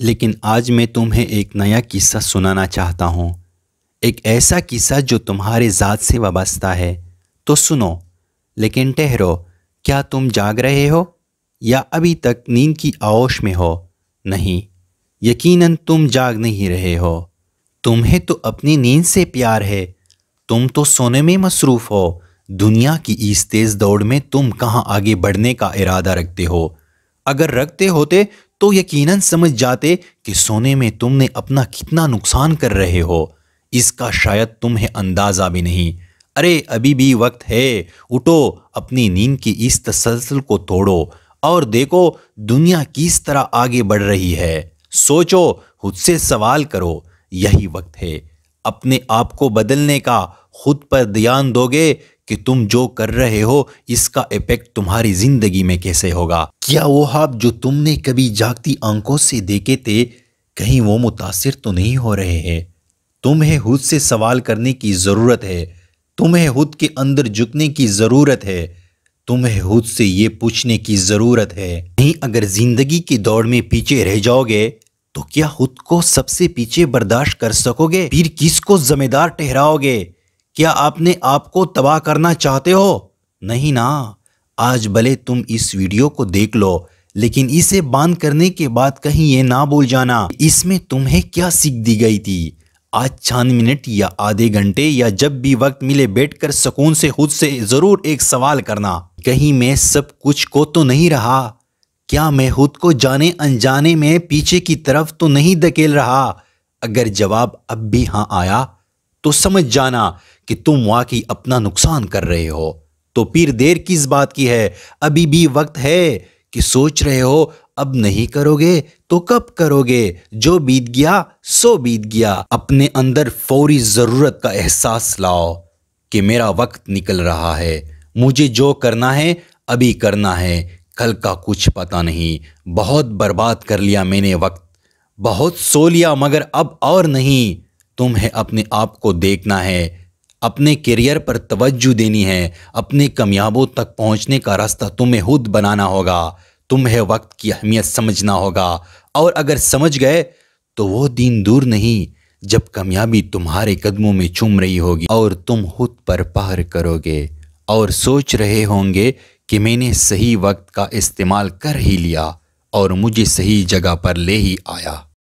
लेकिन आज मैं तुम्हें एक नया किस्सा सुनाना चाहता हूँ एक ऐसा किस्सा जो तुम्हारे ज़ात से वाबस्ता है तो सुनो लेकिन ठहरो क्या तुम जाग रहे हो या अभी तक नींद की आओश में हो नहीं यकीनन तुम जाग नहीं रहे हो तुम्हें तो अपनी नींद से प्यार है तुम तो सोने में मसरूफ़ हो दुनिया की इस तेज़ दौड़ में तुम कहाँ आगे बढ़ने का इरादा रखते हो अगर रखते होते तो यकीनन समझ जाते कि सोने में तुमने अपना कितना नुकसान कर रहे हो इसका शायद तुम्हें अंदाज़ा भी नहीं अरे अभी भी वक्त है उठो अपनी नींद की इस तसलसल को तोड़ो और देखो दुनिया किस तरह आगे बढ़ रही है सोचो खुद से सवाल करो यही वक्त है अपने आप को बदलने का खुद पर ध्यान दोगे कि तुम जो कर रहे हो इसका इफेक्ट तुम्हारी जिंदगी में कैसे होगा क्या वो हाब जो तुमने कभी जागती आंखों से देखे थे कहीं वो मुतासर तो नहीं हो रहे हैं तुम्हें खुद से सवाल करने की ज़रूरत है तुम्हें खुद के अंदर झुकने की ज़रूरत है तुम्हें खुद से ये पूछने की ज़रूरत है नहीं अगर ज़िंदगी की दौड़ में पीछे रह जाओगे तो क्या खुद को सबसे पीछे बर्दाश्त कर सकोगे फिर किसको जिम्मेदार ठहराओगे क्या आपने आपको तबाह करना चाहते हो नहीं ना आज भले तुम इस वीडियो को देख लो लेकिन इसे बांध करने के बाद कहीं ये ना भूल जाना इसमें तुम्हें क्या सीख दी गई थी आज छान मिनट या आधे घंटे या जब भी वक्त मिले बैठकर सुकून से खुद से जरूर एक सवाल करना कहीं मैं सब कुछ को तो नहीं रहा क्या मैं खुद को जाने अनजाने में पीछे की तरफ तो नहीं धकेल रहा अगर जवाब अब भी हाँ आया तो समझ जाना कि तुम वाकई अपना नुकसान कर रहे हो तो फिर देर किस बात की है अभी भी वक्त है कि सोच रहे हो अब नहीं करोगे तो कब करोगे जो बीत गया सो बीत गया अपने अंदर फौरी ज़रूरत का एहसास लाओ कि मेरा वक्त निकल रहा है मुझे जो करना है अभी करना है कल का कुछ पता नहीं बहुत बर्बाद कर लिया मैंने वक्त बहुत सो लिया मगर अब और नहीं तुम्हें अपने आप को देखना है अपने करियर पर तवज्जो देनी है अपने कामयाबों तक पहुंचने का रास्ता तुम्हें खुद बनाना होगा तुम्हें वक्त की अहमियत समझना होगा और अगर समझ गए तो वो दिन दूर नहीं जब कामयाबी तुम्हारे कदमों में चूम रही होगी और तुम खुद पर पार करोगे और सोच रहे होंगे कि मैंने सही वक्त का इस्तेमाल कर ही लिया और मुझे सही जगह पर ले ही आया